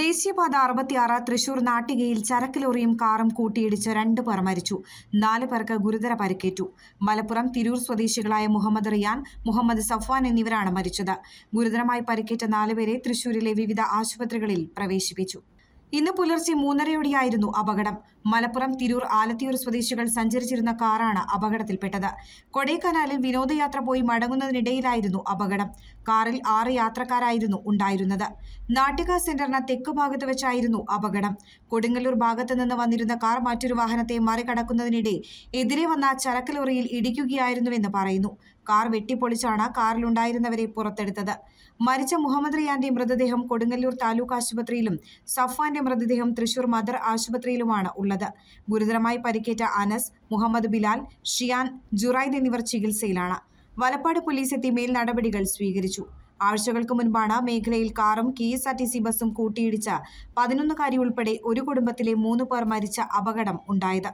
ദേശീയപാത അറുപത്തിയാറ് തൃശൂർ നാട്ടികയിൽ ചരക്ക് ലോറിയും കാറും കൂട്ടിയിടിച്ച് രണ്ട് പേർ മരിച്ചു നാല് പേർക്ക് ഗുരുതര പരിക്കേറ്റു മലപ്പുറം തിരൂർ സ്വദേശികളായ മുഹമ്മദ് റിയാൻ മുഹമ്മദ് സഫ്വാൻ എന്നിവരാണ് മരിച്ചത് ഗുരുതരമായി പരിക്കേറ്റ നാലുപേരെ തൃശൂരിലെ വിവിധ ആശുപത്രികളിൽ പ്രവേശിപ്പിച്ചു ഇന്ന് പുലർച്ചെ മൂന്നരയോടെയായിരുന്നു അപകടം മലപ്പുറം തിരൂർ ആലത്തിയൂർ സ്വദേശികൾ സഞ്ചരിച്ചിരുന്ന കാറാണ് അപകടത്തിൽപ്പെട്ടത് കൊടൈക്കനാലിൽ വിനോദയാത്ര പോയി മടങ്ങുന്നതിനിടയിലായിരുന്നു അപകടം കാറിൽ ആറ് യാത്രക്കാരായിരുന്നു ഉണ്ടായിരുന്നത് നാട്ടിക സെന്ററിന് തെക്ക് ഭാഗത്ത് വെച്ചായിരുന്നു അപകടം കൊടുങ്ങല്ലൂർ ഭാഗത്ത് നിന്ന് വന്നിരുന്ന കാർ മറ്റൊരു വാഹനത്തെ മറികടക്കുന്നതിനിടെ എതിരെ വന്ന ചരക്ക് ലോറിയിൽ ഇടിക്കുകയായിരുന്നുവെന്ന് പറയുന്നു കാർ വെട്ടിപ്പൊളിച്ചാണ് കാറിലുണ്ടായിരുന്നവരെ പുറത്തെടുത്തത് മരിച്ച മുഹമ്മദ് റിയാന്റെ മൃതദേഹം കൊടുങ്ങല്ലൂർ താലൂക്ക് ആശുപത്രിയിലും സഫ്വാന്റെ മൃതദേഹം തൃശൂർ മദർ ആശുപത്രിയിലുമാണ് ഉള്ളത് ഗുരുതരമായി പരിക്കേറ്റ അനസ് മുഹമ്മദ് ബിലാൽ ഷിയാൻ ജുറൈദ് എന്നിവർ ചികിത്സയിലാണ് വലപ്പാട് പോലീസ് എത്തി മേൽ നടപടികൾ സ്വീകരിച്ചു ആഴ്ചകൾക്ക് മുൻപാണ് മേഖലയിൽ കാറും K S R T C ബസും കൂട്ടിയിടിച്ച പതിനൊന്നുകാരി ഉൾപ്പെടെ ഒരു കുടുംബത്തിലെ മൂന്ന് പേർ മരിച്ച അപകടം ഉണ്ടായത്